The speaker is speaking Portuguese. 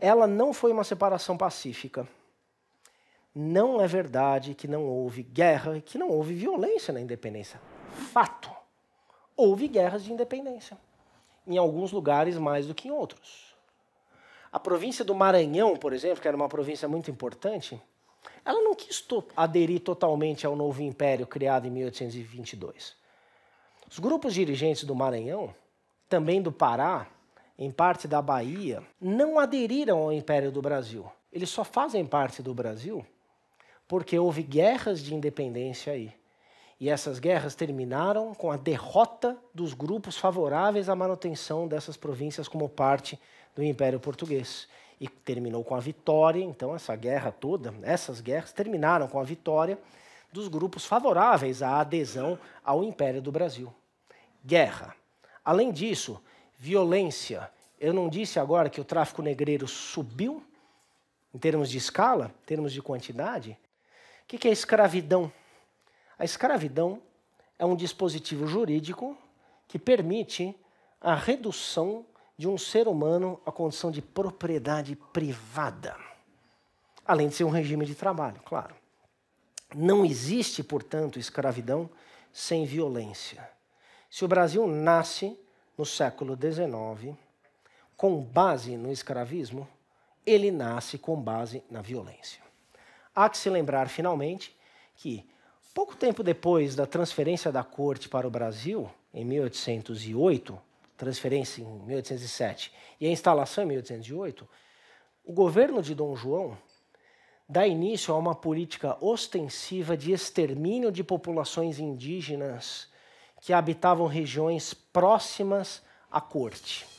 ela não foi uma separação pacífica. Não é verdade que não houve guerra, que não houve violência na independência. Fato. Houve guerras de independência, em alguns lugares mais do que em outros. A província do Maranhão, por exemplo, que era uma província muito importante, ela não quis aderir totalmente ao novo império criado em 1822. Os grupos dirigentes do Maranhão, também do Pará, em parte da Bahia, não aderiram ao Império do Brasil. Eles só fazem parte do Brasil porque houve guerras de independência aí. E essas guerras terminaram com a derrota dos grupos favoráveis à manutenção dessas províncias como parte do Império Português. E terminou com a vitória, então essa guerra toda, essas guerras terminaram com a vitória dos grupos favoráveis à adesão ao Império do Brasil. Guerra. Além disso, violência. Eu não disse agora que o tráfico negreiro subiu em termos de escala, em termos de quantidade? O que é a escravidão? A escravidão é um dispositivo jurídico que permite a redução de um ser humano à condição de propriedade privada, além de ser um regime de trabalho, claro. Não existe, portanto, escravidão sem violência. Se o Brasil nasce no século XIX, com base no escravismo, ele nasce com base na violência. Há que se lembrar, finalmente, que pouco tempo depois da transferência da corte para o Brasil, em 1808, transferência em 1807 e a instalação em 1808, o governo de Dom João dá início a uma política ostensiva de extermínio de populações indígenas que habitavam regiões próximas à corte.